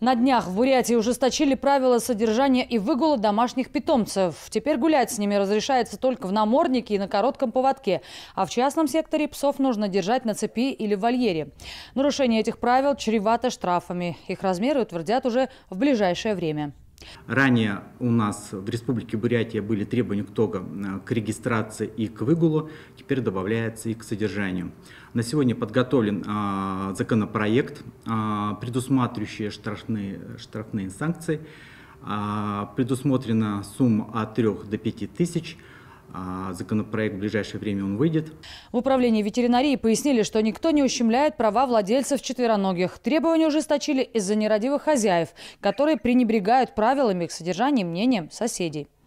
На днях в Бурятии ужесточили правила содержания и выгула домашних питомцев. Теперь гулять с ними разрешается только в наморднике и на коротком поводке. А в частном секторе псов нужно держать на цепи или в вольере. Нарушение этих правил чревато штрафами. Их размеры утвердят уже в ближайшее время. Ранее у нас в Республике Бурятия были требования к ТОГам э, к регистрации и к выгулу, теперь добавляется и к содержанию. На сегодня подготовлен а, законопроект, а, предусматривающий штрафные, штрафные санкции. А, предусмотрена сумма от 3 до 5 тысяч – а, законопроект в ближайшее время он выйдет. В управлении ветеринарии пояснили, что никто не ущемляет права владельцев четвероногих. Требования ужесточили из-за нерадивых хозяев, которые пренебрегают правилами к содержанию мнением соседей.